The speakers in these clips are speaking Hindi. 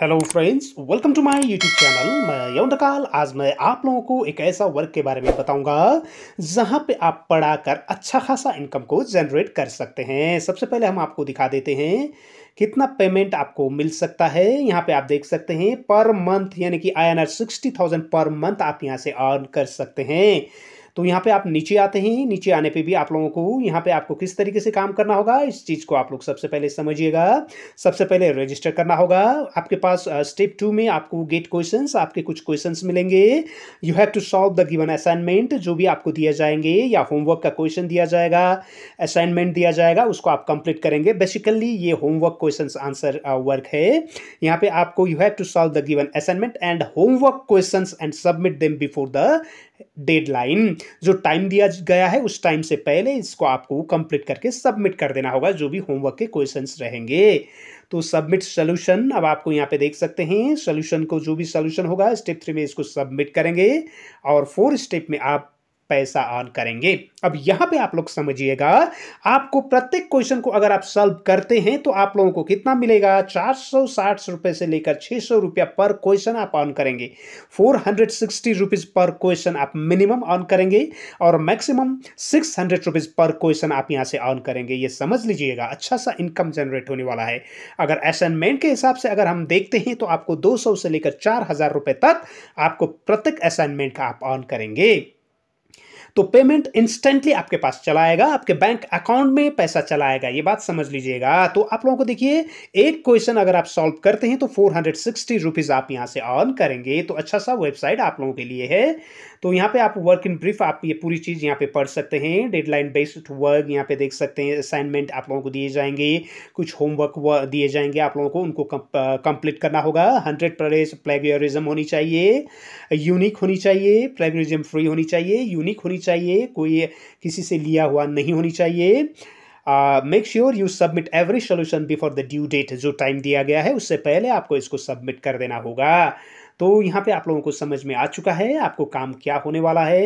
Hello friends welcome to my YouTube channel मैं यौन डकाल आज मैं आप लोगों को एक ऐसा वर्क के बारे में बताऊंगा जहां पे आप पढ़ाकर अच्छा खासा इनकम को जनरेट कर सकते हैं सबसे पहले हम आपको दिखा देते हैं कितना पेमेंट आपको मिल सकता है यहाँ पे आप देख सकते हैं पर मंथ यानी कि I N R sixty thousand per month आप यहाँ से अर्न कर सकते हैं तो यहाँ पे आप नीचे आते हैं नीचे आने पे भी आप लोगों को यहाँ पे आपको किस तरीके से काम करना होगा इस चीज़ को आप लोग सबसे पहले समझिएगा सबसे पहले रजिस्टर करना होगा आपके पास स्टेप टू में आपको गेट क्वेश्चन आपके कुछ क्वेश्चन मिलेंगे you have to solve the given assignment जो भी आपको दिया जाएंगे या होमवर्क का क्वेश्चन दिया जाएगा असाइनमेंट दिया जाएगा उसको आप कंप्लीट करेंगे बेसिकली ये होमवर्क क्वेश्चन आंसर वर्क है यहाँ पे आपको you have to solve the given assignment and homework question and submit them before the deadline जो टाइम दिया गया है उस टाइम से पहले इसको आपको कंप्लीट करके सबमिट कर देना होगा जो भी होमवर्क के क्वेश्चंस रहेंगे तो सबमिट सोल्यूशन अब आपको यहाँ पे देख सकते हैं सोल्यूशन को जो भी सोल्यूशन होगा स्टेप थ्री में इसको सबमिट करेंगे और फोर स्टेप में आप पैसा अर्न करेंगे अब यहां पे आप लोग समझिएगा आपको प्रत्येक क्वेश्चन को अगर आप सॉल्व करते हैं तो आप लोगों को कितना मिलेगा चार सौ साठ रुपए से लेकर छह सौ रुपया पर क्वेश्चन आप अर्न करेंगे four hundred sixty rupees per question आप मिनिमम अर्न करेंगे और maximum six hundred rupees per question आप यहां से अर्न करेंगे ये समझ लीजिएगा अच्छा सा इनकम जनरेट होने वाला है अगर असाइनमेंट के हिसाब से अगर हम देखते हैं तो आपको दो से लेकर चार तक आपको प्रत्येक असाइनमेंट का आप ऑन करेंगे तो पेमेंट इंस्टेंटली आपके पास चला आएगा आपके बैंक अकाउंट में पैसा चला आएगा ये बात समझ लीजिएगा तो आप लोगों को देखिए एक क्वेश्चन अगर आप सॉल्व करते हैं तो फोर हंड्रेड सिक्सटी रुपीज़ आप यहाँ से ऑन करेंगे तो अच्छा सा वेबसाइट आप लोगों के लिए है तो यहाँ पे आप वर्क इन ब्रीफ आप ये पूरी चीज़ यहाँ पे पढ़ सकते हैं डेडलाइन बेस्ड वर्क यहाँ पे देख सकते हैं असाइनमेंट आप लोगों को दिए जाएंगे कुछ होमवर्क दिए जाएंगे आप लोगों को उनको कंप्लीट करना होगा हंड्रेड प्लेस प्लेगरिज्म होनी चाहिए यूनिक होनी चाहिए प्लेगरिज्म फ्री होनी चाहिए यूनिक होनी चाहिए कोई किसी से लिया हुआ नहीं होनी चाहिए make sure you submit every solution before the due date जो टाइम दिया गया है उससे पहले आपको इसको सबमिट कर देना होगा तो यहाँ पे आप लोगों को समझ में आ चुका है आपको काम क्या होने वाला है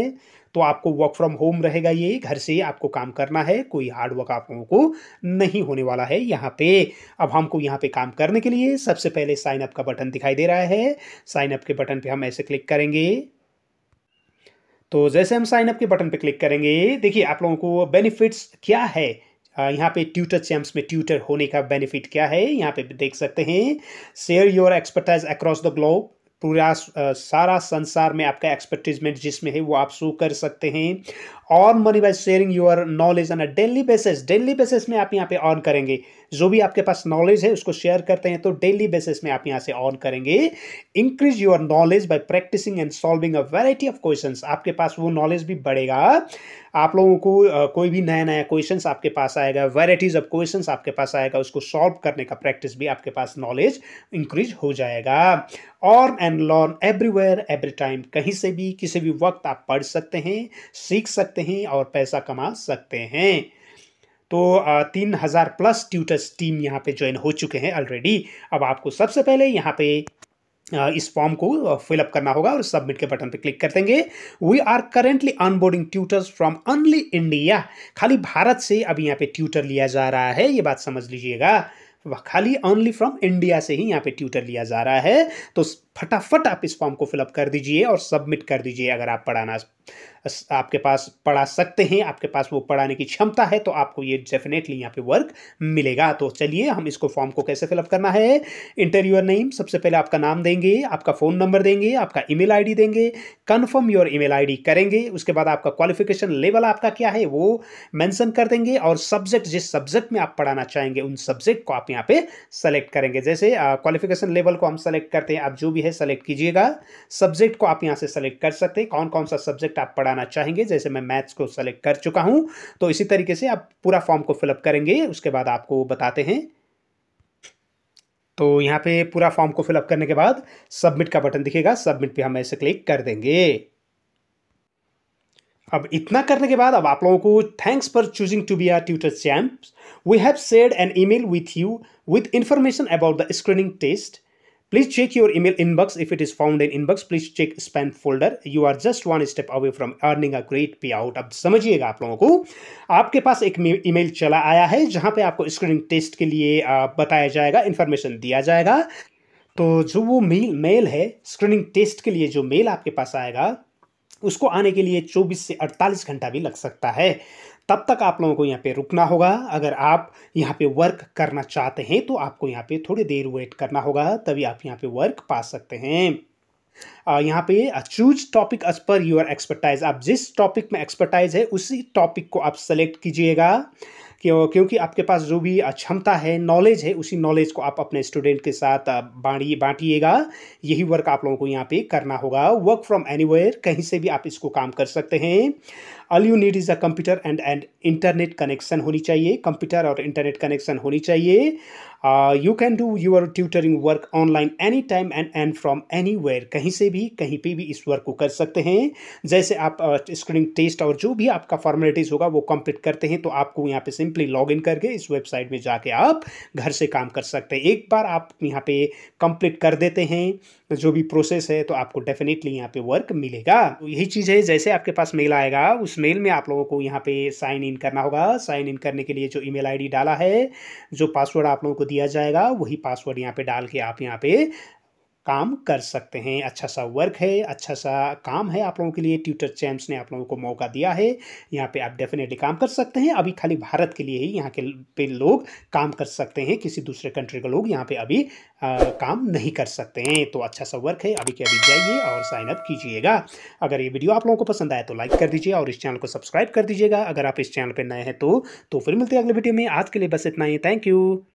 तो आपको वर्क फ्रॉम होम रहेगा ये घर से आपको काम करना है कोई हार्ड वर्क आप लोगों को नहीं होने वाला है यहाँ पे अब हमको यहाँ पे काम करने के लिए सबसे पहले साइन अप का बटन दिखाई दे रहा है साइन अप के बटन पे हम ऐसे क्लिक करेंगे तो जैसे हम साइनअप के बटन पर क्लिक करेंगे देखिए आप लोगों को बेनिफिट्स क्या है यहाँ पे ट्यूटर चैम्प्स में ट्यूटर होने का बेनिफिट क्या है यहाँ पे देख सकते हैं share your expertise across the globe पूरा सारा संसार में आपका एक्सपर्टीजमेंट जिसमें है वो आप शो कर सकते हैं earn money by sharing your knowledge on a daily basis daily basis में आप यहाँ पे ऑन करेंगे जो भी आपके पास नॉलेज है उसको शेयर करते हैं तो डेली बेसिस में आप यहाँ से ऑन करेंगे increase your knowledge by practising and solving a variety of question आपके पास वो नॉलेज भी बढ़ेगा आप लोगों को कोई भी नया नया क्वेश्चंस आपके पास आएगा वैराइटीज़ ऑफ क्वेश्चंस आपके पास आएगा उसको सॉल्व करने का प्रैक्टिस भी आपके पास नॉलेज इंक्रीज हो जाएगा earn and learn everywhere every time कहीं से भी किसी भी वक्त आप पढ़ सकते हैं सीख सकते हैं और पैसा कमा सकते हैं तो तीन हज़ार प्लस ट्यूटर्स टीम यहाँ पे ज्वाइन हो चुके हैं ऑलरेडी अब आपको सबसे पहले यहाँ पे इस फॉर्म को फिलअप करना होगा और सबमिट के बटन पर क्लिक कर देंगे we are currently onboarding tutors from only India खाली भारत से अभी यहाँ पे ट्यूटर लिया जा रहा है ये बात समझ लीजिएगा खाली ओनली फ्रॉम इंडिया से ही यहाँ पे ट्यूटर लिया जा रहा है तो फटाफट आप इस फॉर्म को फिलअप कर दीजिए और सबमिट कर दीजिए अगर आप पढ़ाना आपके पास पढ़ा सकते हैं आपके पास वो पढ़ाने की क्षमता है तो आपको ये डेफिनेटली यहाँ पे वर्क मिलेगा तो चलिए हम इसको फॉर्म को कैसे फिलअप करना है इंटरव्यूअर नेम सबसे पहले आपका नाम देंगे आपका फ़ोन नंबर देंगे आपका ई मेल देंगे कन्फर्म योर ई मेल करेंगे उसके बाद आपका क्वालिफिकेशन लेवल आपका क्या है वो मैंसन कर देंगे और सब्जेक्ट जिस सब्जेक्ट में आप पढ़ाना चाहेंगे उन सब्जेक्ट को आप यहाँ पर सेलेक्ट करेंगे जैसे क्वालिफिकेशन लेवल को हम सेलेक्ट करते हैं आप जो भी है सेलेक्ट कीजिएगा सब्जेक्ट को आप यहाँ से सेलेक्ट कर सकते हैं कौन कौन सा सब्जेक्ट आप पढ़ाना चाहेंगे जैसे मैं मैथ्स को सेलेक्ट कर चुका हूँ तो इसी तरीके से आप पूरा फॉर्म को फिलअप करेंगे उसके बाद आपको बताते हैं तो यहाँ पे पूरा फॉर्म को फिलअप करने के बाद सबमिट का बटन दिखेगा सबमिट पे हम ऐसे क्लिक कर देंगे अब इतना करने के बाद अब आप लोगों को thanks for choosing to be our tutor champ we have share an email with you with information about the screening test Please check your email inbox. If it is found in inbox, please check spam folder. You are just one step away from earning a great payout. अब समझिएगा आप लोगों को आपके पास एक ईमेल चला आया है जहां पे आपको स्क्रीनिंग टेस्ट के लिए बताया जाएगा इन्फॉर्मेशन दिया जाएगा तो जो वो मेल मेल है स्क्रीनिंग टेस्ट के लिए जो मेल आपके पास आएगा उसको आने के लिए 24 से 48 घंटा भी लग सकता है तब तक आप लोगों को यहाँ पे रुकना होगा अगर आप यहाँ पे वर्क करना चाहते हैं तो आपको यहाँ पे थोड़ी देर वेट करना होगा तभी आप यहाँ पे वर्क पा सकते हैं यहाँ पे choose topic as per your expertise आप जिस टॉपिक में एक्सपर्टाइज है उसी टॉपिक को आप सेलेक्ट कीजिएगा क्यों क्योंकि आपके पास जो भी क्षमता है नॉलेज है उसी नॉलेज को आप अपने स्टूडेंट के साथ बाँटिए बांटिएगा यही वर्क आप लोगों को यहाँ पे करना होगा वर्क फ्रॉम एनीवेयर कहीं से भी आप इसको काम कर सकते हैं all you need is a computer and and internet connection होनी चाहिए कंप्यूटर और इंटरनेट कनेक्शन होनी चाहिए you can do your tutoring work online any time and and from anywhere कहीं से भी कहीं पे भी इस वर्क को कर सकते हैं जैसे आप स्क्रीनिंग टेस्ट और जो भी आपका फॉर्मेलिटीज़ होगा वो कंप्लीट करते हैं तो आपको यहाँ पे सिंपली लॉग इन करके इस वेबसाइट में जाके आप घर से काम कर सकते हैं एक बार आप यहाँ पे कंप्लीट कर देते हैं जो भी प्रोसेस है तो आपको डेफिनेटली यहाँ पे वर्क मिलेगा यही चीज़ है जैसे आपके पास मेल आएगा उस मेल में आप लोगों को यहाँ पे साइन इन करना होगा साइन इन करने के लिए जो ईमेल आईडी डाला है जो पासवर्ड आप लोगों को दिया जाएगा वही पासवर्ड यहाँ पे डाल के आप यहाँ पे काम कर सकते हैं अच्छा सा वर्क है अच्छा सा काम है आप लोगों के लिए ट्यूटर चैम्स ने आप लोगों को मौका दिया है यहाँ पे आप डेफिनेटली काम कर सकते हैं अभी खाली भारत के लिए ही यहाँ के पे लोग काम कर सकते हैं किसी दूसरे कंट्री के लोग यहाँ पे अभी आ, काम नहीं कर सकते हैं तो अच्छा सा वर्क है अभी के अभी जाइए और साइन अप कीजिएगा अगर ये वीडियो आप लोगों को पसंद आए तो लाइक कर दीजिए और इस चैनल को सब्सक्राइब कर दीजिएगा अगर आप इस चैनल पर नए हैं तो, तो फिर मिलते हैं अगले वीडियो में आज के लिए बस इतना ही थैंक यू